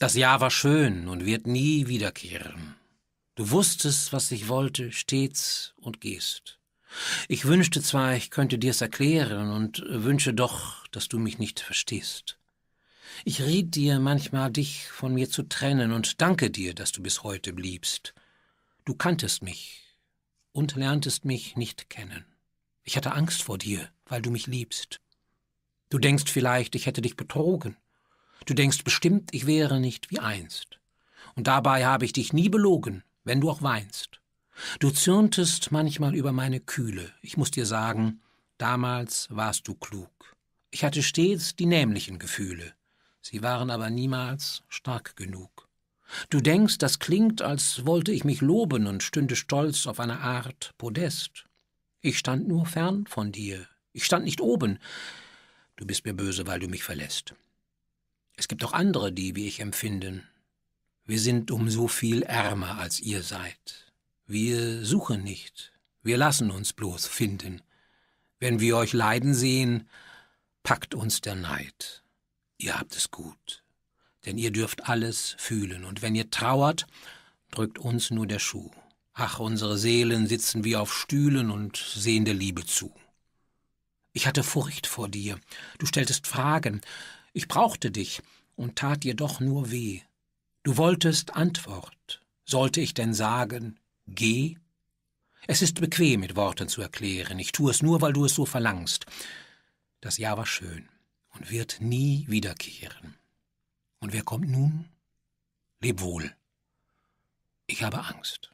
Das Jahr war schön und wird nie wiederkehren. Du wusstest, was ich wollte, stets und gehst. Ich wünschte zwar, ich könnte dir's erklären und wünsche doch, dass du mich nicht verstehst. Ich riet dir manchmal, dich von mir zu trennen und danke dir, dass du bis heute bliebst. Du kanntest mich und lerntest mich nicht kennen. Ich hatte Angst vor dir, weil du mich liebst. Du denkst vielleicht, ich hätte dich betrogen. Du denkst bestimmt, ich wäre nicht wie einst. Und dabei habe ich dich nie belogen, wenn du auch weinst. Du zürntest manchmal über meine Kühle. Ich muss dir sagen, damals warst du klug. Ich hatte stets die nämlichen Gefühle. Sie waren aber niemals stark genug. Du denkst, das klingt, als wollte ich mich loben und stünde stolz auf einer Art Podest. Ich stand nur fern von dir. Ich stand nicht oben. Du bist mir böse, weil du mich verlässt. Es gibt auch andere, die wie ich empfinden. Wir sind um so viel ärmer, als ihr seid. Wir suchen nicht, wir lassen uns bloß finden. Wenn wir euch leiden sehen, packt uns der Neid. Ihr habt es gut, denn ihr dürft alles fühlen, und wenn ihr trauert, drückt uns nur der Schuh. Ach, unsere Seelen sitzen wie auf Stühlen und sehen der Liebe zu. Ich hatte Furcht vor dir, du stelltest Fragen, ich brauchte dich und tat dir doch nur weh. Du wolltest Antwort. Sollte ich denn sagen, geh? Es ist bequem, mit Worten zu erklären. Ich tue es nur, weil du es so verlangst. Das Jahr war schön und wird nie wiederkehren. Und wer kommt nun? Leb wohl. Ich habe Angst.